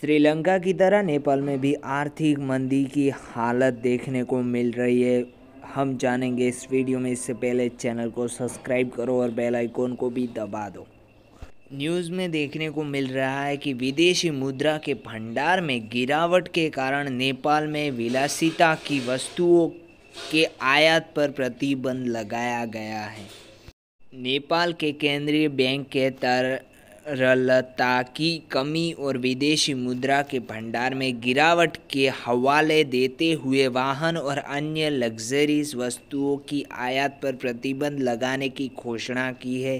श्रीलंका की तरह नेपाल में भी आर्थिक मंदी की हालत देखने को मिल रही है हम जानेंगे इस वीडियो में इससे पहले चैनल को सब्सक्राइब करो और बेल आइकॉन को भी दबा दो न्यूज़ में देखने को मिल रहा है कि विदेशी मुद्रा के भंडार में गिरावट के कारण नेपाल में विलासिता की वस्तुओं के आयात पर प्रतिबंध लगाया गया है नेपाल के केंद्रीय बैंक के तर तरलता की कमी और विदेशी मुद्रा के भंडार में गिरावट के हवाले देते हुए वाहन और अन्य लग्जरीज वस्तुओं की आयात पर प्रतिबंध लगाने की घोषणा की है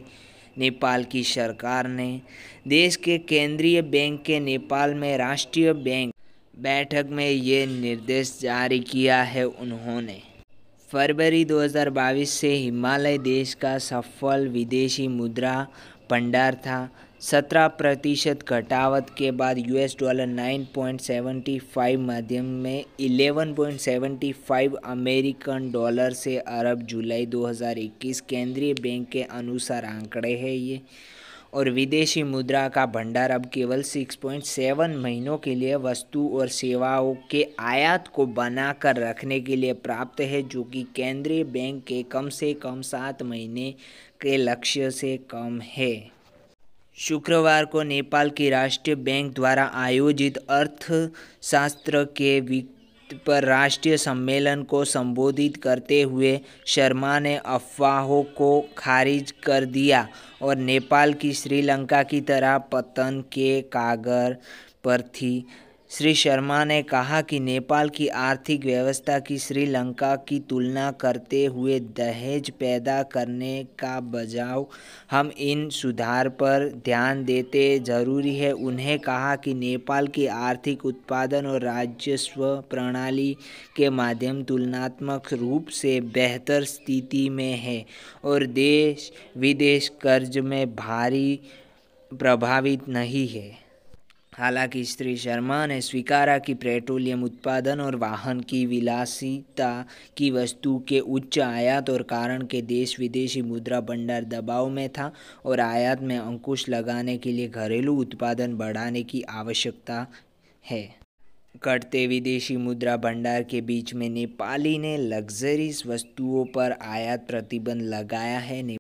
नेपाल की सरकार ने देश के केंद्रीय बैंक के नेपाल में राष्ट्रीय बैंक बैठक में ये निर्देश जारी किया है उन्होंने फरवरी 2022 से हिमालय देश का सफल विदेशी मुद्रा भंडार था सत्रह प्रतिशत घटावत के बाद US dollar nine point seventy five माध्यम में eleven point seventy five American dollar से अरब जुलाई दो हज़ार इक्कीस केंद्रीय बैंक के अनुसार आंकड़े हैं ये और विदेशी मुद्रा का भंडार अब केवल सिक्स पॉइंट सेवन महीनों के लिए वस्तु और सेवाओं के आयात को बनाकर रखने के लिए प्राप्त है जो कि केंद्रीय बैंक के कम से कम सात महीने के लक्ष्य से कम है शुक्रवार को नेपाल की राष्ट्रीय बैंक द्वारा आयोजित अर्थशास्त्र के वित्त पर राष्ट्रीय सम्मेलन को संबोधित करते हुए शर्मा ने अफवाहों को खारिज कर दिया और नेपाल की श्रीलंका की तरह पतन के कागर पर थी श्री शर्मा ने कहा कि नेपाल की आर्थिक व्यवस्था की श्रीलंका की तुलना करते हुए दहेज पैदा करने का बजाव हम इन सुधार पर ध्यान देते जरूरी है उन्हें कहा कि नेपाल की आर्थिक उत्पादन और राजस्व प्रणाली के माध्यम तुलनात्मक रूप से बेहतर स्थिति में है और देश विदेश कर्ज में भारी प्रभावित नहीं है हालांकि श्री शर्मा ने स्वीकारा कि पेट्रोलियम उत्पादन और वाहन की विलासिता की वस्तु के उच्च आयात और कारण के देश विदेशी मुद्रा भंडार दबाव में था और आयात में अंकुश लगाने के लिए घरेलू उत्पादन बढ़ाने की आवश्यकता है घटते विदेशी मुद्रा भंडार के बीच में नेपाली ने लग्जरीज वस्तुओं पर आयात प्रतिबंध लगाया है